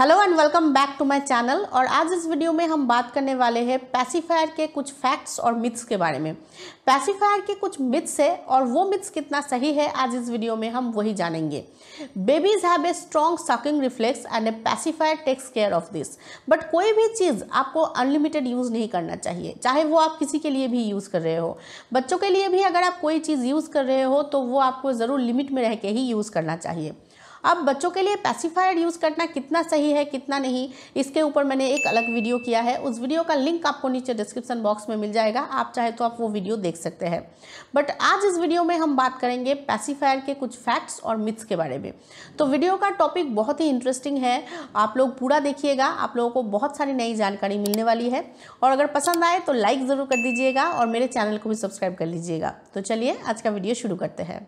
hello and welcome back to my channel और आज इस वीडियो में हम बात करने वाले हैं पैसिफायर के कुछ फैक्ट्स और मिथ्स के बारे में पैसिफायर के कुछ मिथ्स है और वो मिथ्स कितना सही है आज इस वीडियो में हम वही जानेंगे babies have a strong sucking reflex and a pacifier takes care of this but कोई भी चीज़ आपको अनलिमिटेड यूज़ नहीं करना चाहिए चाहे वो आप किसी के लिए भी यूज़ कर रहे हो बच्चों के लिए भी अगर आप कोई चीज़ यूज़ कर रहे हो तो वो आपको ज़रूर लिमिट में रह के ही यूज़ करना चाहिए अब बच्चों के लिए पैसिफायर यूज़ करना कितना सही है कितना नहीं इसके ऊपर मैंने एक अलग वीडियो किया है उस वीडियो का लिंक आपको नीचे डिस्क्रिप्शन बॉक्स में मिल जाएगा आप चाहे तो आप वो वीडियो देख सकते हैं बट आज इस वीडियो में हम बात करेंगे पैसीफायर के कुछ फैक्ट्स और मिथ्स के बारे में तो वीडियो का टॉपिक बहुत ही इंटरेस्टिंग है आप लोग पूरा देखिएगा आप लोगों को बहुत सारी नई जानकारी मिलने वाली है और अगर पसंद आए तो लाइक ज़रूर कर दीजिएगा और मेरे चैनल को भी सब्सक्राइब कर लीजिएगा तो चलिए आज का वीडियो शुरू करते हैं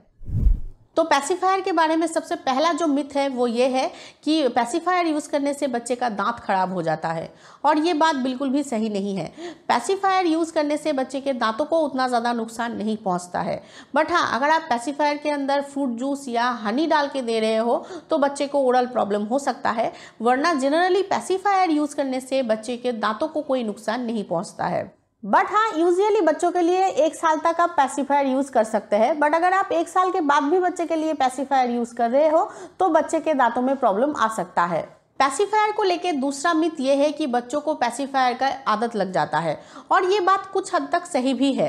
तो पैसिफायर के बारे में सबसे पहला जो मिथ है वो ये है कि पैसिफायर यूज़ करने से बच्चे का दांत खराब हो जाता है और ये बात बिल्कुल भी सही नहीं है पैसिफायर यूज़ करने से बच्चे के दांतों को उतना ज़्यादा नुकसान नहीं पहुंचता है बट हाँ अगर आप पैसिफायर के अंदर फ्रूट जूस या हनी डाल के दे रहे हो तो बच्चे को ओरल प्रॉब्लम हो सकता है वरना जनरली पैसीफायर यूज़ करने से बच्चे के दाँतों को कोई नुकसान नहीं पहुँचता है बट हाँ यूजली बच्चों के लिए एक साल तक आप पैसिफायर यूज़ कर सकते हैं बट अगर आप एक साल के बाद भी बच्चे के लिए पैसिफायर यूज़ कर रहे हो तो बच्चे के दांतों में प्रॉब्लम आ सकता है पैसिफायर को लेकर दूसरा मित यह है कि बच्चों को पैसिफायर का आदत लग जाता है और ये बात कुछ हद तक सही भी है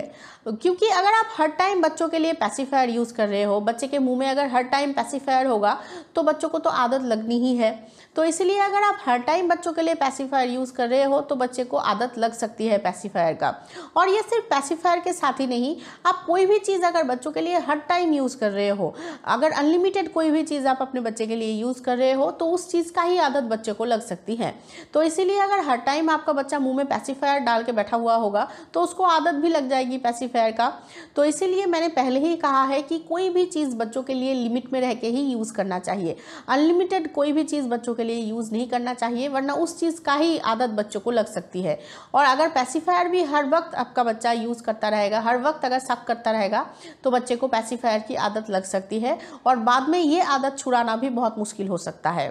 क्योंकि अगर आप हर टाइम बच्चों के लिए पैसिफायर यूज़ कर रहे हो बच्चे के मुंह में अगर हर टाइम पैसिफायर होगा तो बच्चों को तो आदत लगनी ही है तो इसलिए अगर आप हर टाइम बच्चों के लिए पैसीफायर यूज़ कर रहे हो तो बच्चे को आदत लग सकती है पैसीफायर का और ये सिर्फ पैसीफायर के साथ ही नहीं आप कोई भी चीज़ अगर बच्चों के लिए हर टाइम यूज़ कर रहे हो अगर अनलिमिटेड कोई भी चीज़ आप अपने बच्चे के लिए यूज़ कर रहे हो तो उस चीज़ का ही आदत आदत बच्चे को लग सकती है तो इसीलिए अगर हर टाइम आपका बच्चा मुंह में पैसीफायर डाल के बैठा हुआ होगा तो उसको आदत भी लग जाएगी पैसीफायर का तो इसीलिए मैंने पहले ही कहा है कि कोई भी चीज़ बच्चों के लिए लिमिट में रह के ही यूज़ करना चाहिए अनलिमिटेड कोई भी चीज़ बच्चों के लिए यूज़ नहीं करना चाहिए वरना उस चीज़ का ही आदत बच्चों को लग सकती है और अगर पैसीफायर भी हर वक्त आपका बच्चा यूज़ करता रहेगा हर वक्त अगर सक करता रहेगा तो बच्चे को पैसीफायर की आदत लग सकती है और बाद में ये आदत छुड़ाना भी बहुत मुश्किल हो सकता है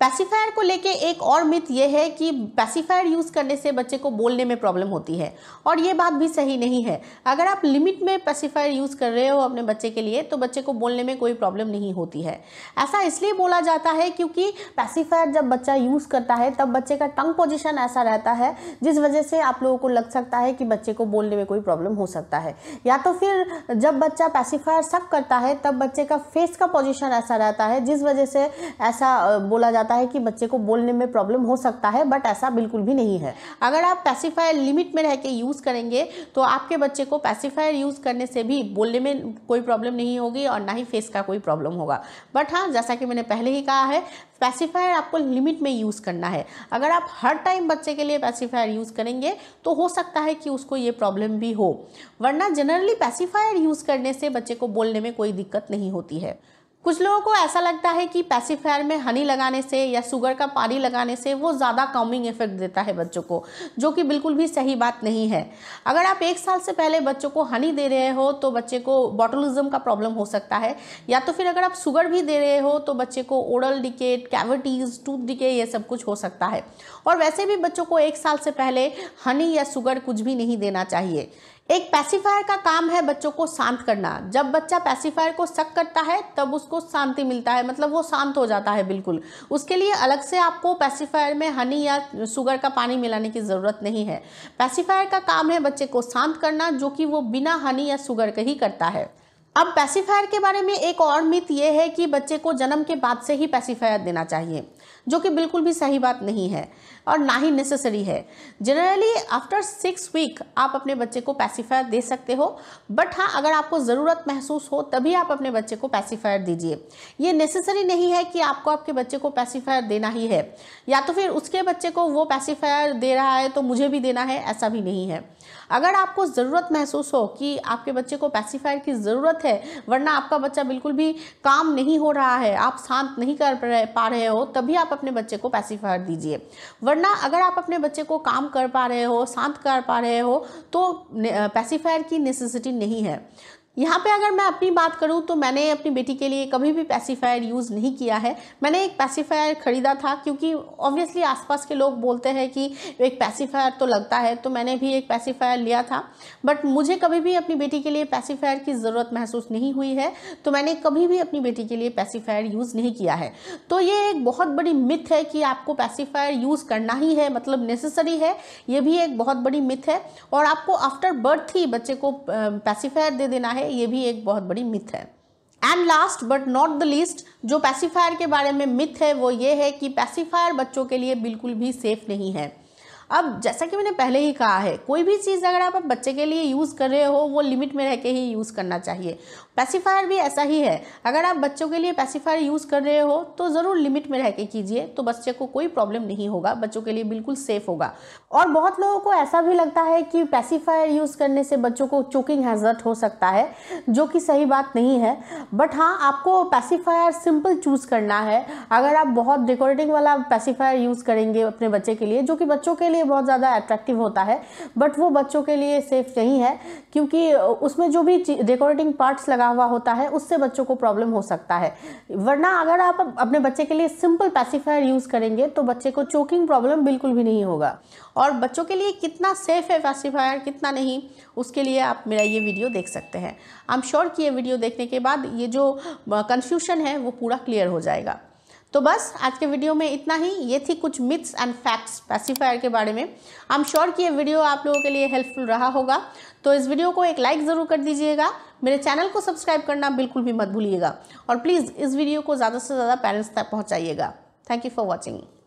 पैसिफायर को लेके एक और मिथ यह है कि पैसिफायर यूज़ करने से बच्चे को बोलने में प्रॉब्लम होती है और ये बात भी सही नहीं है अगर आप लिमिट में पैसिफायर यूज़ कर रहे हो अपने बच्चे के लिए तो बच्चे को बोलने में कोई प्रॉब्लम नहीं होती है ऐसा इसलिए बोला जाता है क्योंकि पैसिफायर जब बच्चा यूज़ करता है तब बच्चे का टंग पोजिशन ऐसा रहता है जिस वजह से आप लोगों को लग सकता है कि बच्चे को बोलने में कोई प्रॉब्लम हो सकता है या तो फिर जब बच्चा पैसीफायर सब करता है तब बच्चे का फेस का पोजिशन ऐसा रहता है जिस वजह से ऐसा बोला जाता जाता है कि बच्चे को बोलने में प्रॉब्लम हो सकता है बट ऐसा बिल्कुल भी नहीं है अगर आप पैसिफायर लिमिट में रह के यूज़ करेंगे तो आपके बच्चे को पैसिफायर यूज़ करने से भी बोलने में कोई प्रॉब्लम नहीं होगी और ना ही फेस का कोई प्रॉब्लम होगा बट हाँ जैसा कि मैंने पहले ही कहा है पैसिफायर आपको लिमिट में यूज़ करना है अगर आप हर टाइम बच्चे के लिए पैसिफायर यूज़ करेंगे तो हो सकता है कि उसको ये प्रॉब्लम भी हो वरना जनरली पैसिफायर यूज़ करने से बच्चे को बोलने में कोई दिक्कत नहीं होती है कुछ लोगों को ऐसा लगता है कि पैसिफायर में हनी लगाने से या शुगर का पानी लगाने से वो ज़्यादा कॉमिंग इफेक्ट देता है बच्चों को जो कि बिल्कुल भी सही बात नहीं है अगर आप एक साल से पहले बच्चों को हनी दे रहे हो तो बच्चे को बॉटलिज्म का प्रॉब्लम हो सकता है या तो फिर अगर आप शुगर भी दे रहे हो तो बच्चे को oral decay cavities tooth decay ये सब कुछ हो सकता है और वैसे भी बच्चों को एक साल से पहले हनी या शुगर कुछ भी नहीं देना चाहिए एक पैसिफायर का काम है बच्चों को शांत करना जब बच्चा पैसिफायर को शक करता है तब उसको शांति मिलता है मतलब वो शांत हो जाता है बिल्कुल उसके लिए अलग से आपको पैसिफायर में हनी या शुगर का पानी मिलाने की ज़रूरत नहीं है पैसिफायर का काम है बच्चे को शांत करना जो कि वो बिना हनी या शुगर के ही करता है अब पैसिफायर के बारे में एक और मित ये है कि बच्चे को जन्म के बाद से ही पैसिफायर देना चाहिए जो कि बिल्कुल भी सही बात नहीं है और ना ही नेसेसरी है जनरली आफ्टर सिक्स वीक आप अपने बच्चे को पैसिफायर दे सकते हो बट हाँ अगर आपको ज़रूरत महसूस हो तभी आप अपने बच्चे को पैसिफायर दीजिए ये नेसेसरी नहीं है कि आपको आपके बच्चे को पैसिफायर देना ही है या तो फिर उसके बच्चे को वो पैसिफायर दे रहा है तो मुझे भी देना है ऐसा भी नहीं है अगर आपको ज़रूरत महसूस हो कि आपके बच्चे को पैसीफायर की ज़रूरत ज़रूरत है वरना आपका बच्चा बिल्कुल भी काम नहीं हो रहा है आप शांत नहीं कर पा रहे हो तभी आप अपने बच्चे को पैसिफायर दीजिए वरना अगर आप अपने बच्चे को काम कर पा रहे हो शांत कर पा रहे हो तो पैसिफायर की नेसेसिटी नहीं है यहाँ पे अगर मैं अपनी बात करूँ तो मैंने अपनी बेटी के लिए कभी भी पैसीफायर यूज़ नहीं किया है मैंने एक पैसीफायर ख़रीदा था क्योंकि ऑब्वियसली आसपास के लोग बोलते हैं कि एक पैसीफायर तो लगता है तो मैंने भी एक पैसीफायर लिया था बट मुझे कभी भी अपनी बेटी के लिए पैसीफायर की ज़रूरत महसूस नहीं हुई है तो मैंने कभी भी अपनी बेटी के लिए पैसीफायर यूज़ नहीं किया है तो ये एक बहुत बड़ी मिथ है कि आपको पैसीफायर यूज़ करना ही है मतलब नेसेसरी है ये भी एक बहुत बड़ी मिथ है और आपको आफ्टर बर्थ ही बच्चे को पैसीफायर दे देना है ये भी एक बहुत बड़ी मिथ है and last but not the least जो पैसिफायर के बारे में मिथ है वो ये है कि पैसिफायर बच्चों के लिए बिल्कुल भी सेफ नहीं है अब जैसा कि मैंने पहले ही कहा है कोई भी चीज़ अगर आप बच्चे के लिए यूज़ कर रहे हो वो लिमिट में रह के ही यूज़ करना चाहिए पैसिफायर भी ऐसा ही है अगर आप बच्चों के लिए पैसिफायर यूज़ कर रहे हो तो ज़रूर लिमिट में रह के कीजिए तो बच्चे को कोई प्रॉब्लम नहीं होगा बच्चों के लिए बिल्कुल सेफ होगा और बहुत लोगों को ऐसा भी लगता है कि पैसिफायर यूज़ करने से बच्चों को चोकिंग हैजर्ट हो सकता है जो कि सही बात नहीं है बट हाँ आपको पैसिफायर सिंपल चूज़ करना है अगर आप बहुत डेकोरेटिंग वाला पैसिफायर यूज़ करेंगे अपने बच्चे के लिए जो कि बच्चों के लिए लिए बहुत ज़्यादा अट्रैक्टिव होता है बट वो बच्चों के लिए सेफ नहीं है क्योंकि उसमें जो भी डेकोरेटिंग पार्ट्स लगा हुआ होता है उससे बच्चों को प्रॉब्लम हो सकता है वरना अगर आप अपने बच्चे के लिए सिंपल पैसिफायर यूज़ करेंगे तो बच्चे को चोकिंग प्रॉब्लम बिल्कुल भी नहीं होगा और बच्चों के लिए कितना सेफ़ है पैसिफायर कितना नहीं उसके लिए आप मेरा ये वीडियो देख सकते हैं आई एम श्योर कि ये वीडियो देखने के बाद ये जो कन्फ्यूशन है वो पूरा क्लियर हो जाएगा तो बस आज के वीडियो में इतना ही ये थी कुछ मिथ्स एंड फैक्ट्स स्पेसिफायर के बारे में आई एम श्योर कि ये वीडियो आप लोगों के लिए हेल्पफुल रहा होगा तो इस वीडियो को एक लाइक ज़रूर कर दीजिएगा मेरे चैनल को सब्सक्राइब करना बिल्कुल भी मत भूलिएगा और प्लीज़ इस वीडियो को ज़्यादा से ज़्यादा पेरेंट्स तक पहुँचाइएगा थैंक यू फॉर वॉचिंग